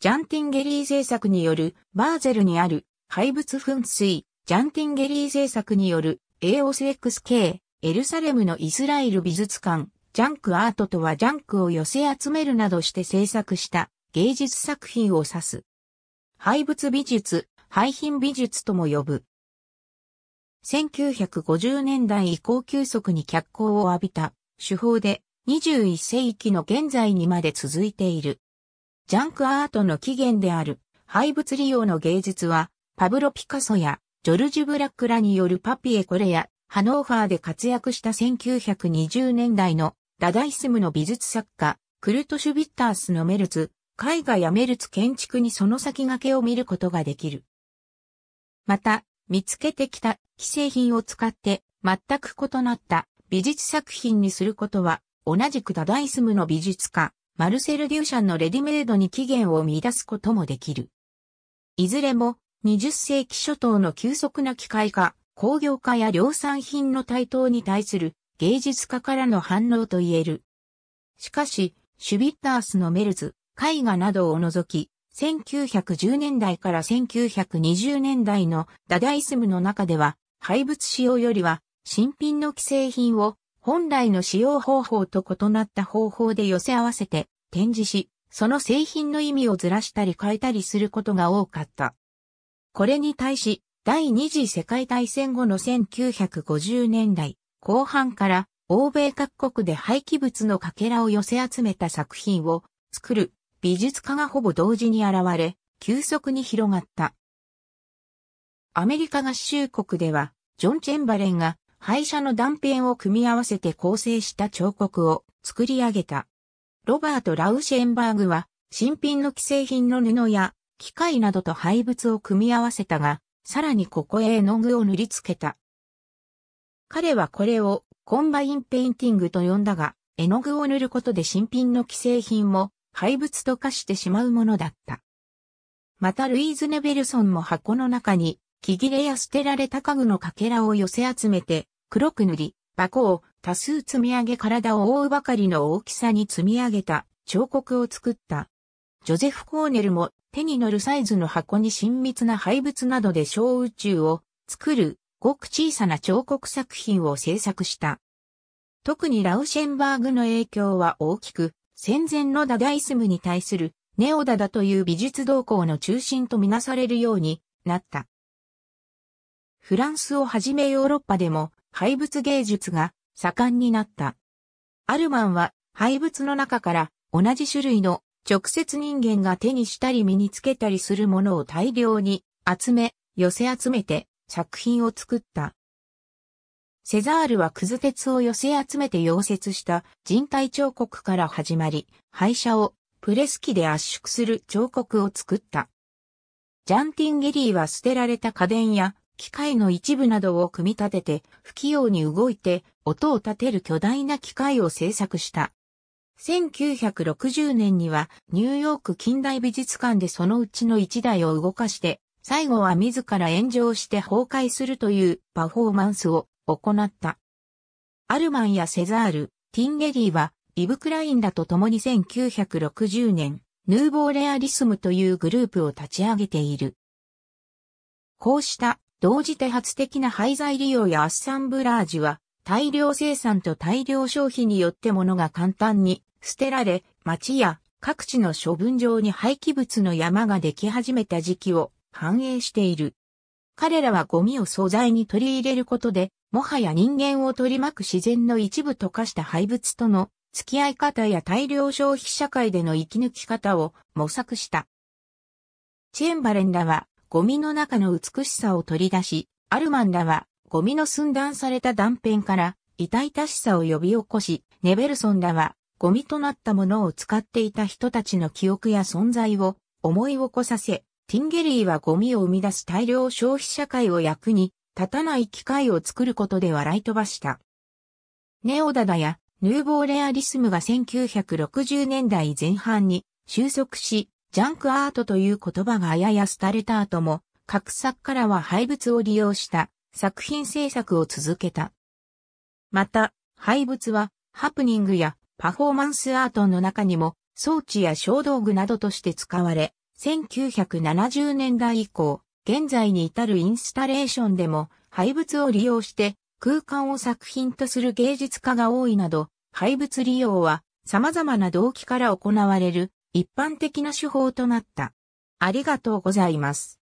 ジャンティンゲリー制作によるバーゼルにある廃物噴水、ジャンティンゲリー制作による AOSXK、エルサレムのイスラエル美術館、ジャンクアートとはジャンクを寄せ集めるなどして制作した芸術作品を指す。廃物美術、廃品美術とも呼ぶ。1950年代以降急速に脚光を浴びた手法で21世紀の現在にまで続いている。ジャンクアートの起源である廃物利用の芸術は、パブロ・ピカソやジョルジュ・ブラックらによるパピエコレやハノーファーで活躍した1920年代のダダイスムの美術作家、クルトシュビッタースのメルツ、絵画やメルツ建築にその先駆けを見ることができる。また、見つけてきた既製品を使って全く異なった美術作品にすることは同じくダダイスムの美術家、マルセル・デューシャンのレディメイドに起源を見出すこともできる。いずれも、20世紀初頭の急速な機械化、工業化や量産品の台頭に対する芸術家からの反応と言える。しかし、シュビッタースのメルズ、絵画などを除き、1910年代から1920年代のダダイスムの中では、廃物使用よりは新品の既製品を本来の使用方法と異なった方法で寄せ合わせて展示し、その製品の意味をずらしたり変えたりすることが多かった。これに対し、第二次世界大戦後の1950年代後半から欧米各国で廃棄物のかけらを寄せ集めた作品を作る美術家がほぼ同時に現れ、急速に広がった。アメリカ合衆国では、ジョン・チェンバレンが廃車の断片を組み合わせて構成した彫刻を作り上げた。ロバート・ラウシェンバーグは、新品の既製品の布や機械などと廃物を組み合わせたが、さらにここへ絵の具を塗りつけた。彼はこれをコンバインペインティングと呼んだが、絵の具を塗ることで新品の既製品も廃物と化してしまうものだった。またルイーズ・ネベルソンも箱の中に木切れや捨てられた家具のかけらを寄せ集めて黒く塗り、箱を多数積み上げ体を覆うばかりの大きさに積み上げた彫刻を作った。ジョゼフ・コーネルも手に乗るサイズの箱に親密な廃物などで小宇宙を作るごく小さな彫刻作品を制作した。特にラウシェンバーグの影響は大きく、戦前のダダイスムに対するネオダダという美術動向の中心とみなされるようになった。フランスをはじめヨーロッパでも廃物芸術が盛んになった。アルマンは廃物の中から同じ種類の直接人間が手にしたり身につけたりするものを大量に集め、寄せ集めて作品を作った。セザールはクズ鉄を寄せ集めて溶接した人体彫刻から始まり、廃車をプレス機で圧縮する彫刻を作った。ジャンティンゲリーは捨てられた家電や機械の一部などを組み立てて、不器用に動いて、音を立てる巨大な機械を制作した。1960年には、ニューヨーク近代美術館でそのうちの一台を動かして、最後は自ら炎上して崩壊するというパフォーマンスを行った。アルマンやセザール、ティンゲリーは、イブ・クラインらと共に1960年、ヌーボーレアリスムというグループを立ち上げている。こうした同時多発的な廃材利用やアッサンブラージュは、大量生産と大量消費によって物が簡単に捨てられ、町や各地の処分場に廃棄物の山ができ始めた時期を反映している。彼らはゴミを素材に取り入れることで、もはや人間を取り巻く自然の一部と化した廃物との付き合い方や大量消費社会での生き抜き方を模索した。チェンバレンらはゴミの中の美しさを取り出し、アルマンらは、ゴミの寸断された断片から、痛々しさを呼び起こし、ネベルソンらは、ゴミとなったものを使っていた人たちの記憶や存在を思い起こさせ、ティンゲリーはゴミを生み出す大量消費社会を役に立たない機会を作ることで笑い飛ばした。ネオダダやヌーボーレアリスムが1960年代前半に収束し、ジャンクアートという言葉がやや廃れた後も、各作からは廃物を利用した作品制作を続けた。また、廃物はハプニングやパフォーマンスアートの中にも装置や小道具などとして使われ、1970年代以降、現在に至るインスタレーションでも廃物を利用して空間を作品とする芸術家が多いなど、廃物利用は様々な動機から行われる一般的な手法となった。ありがとうございます。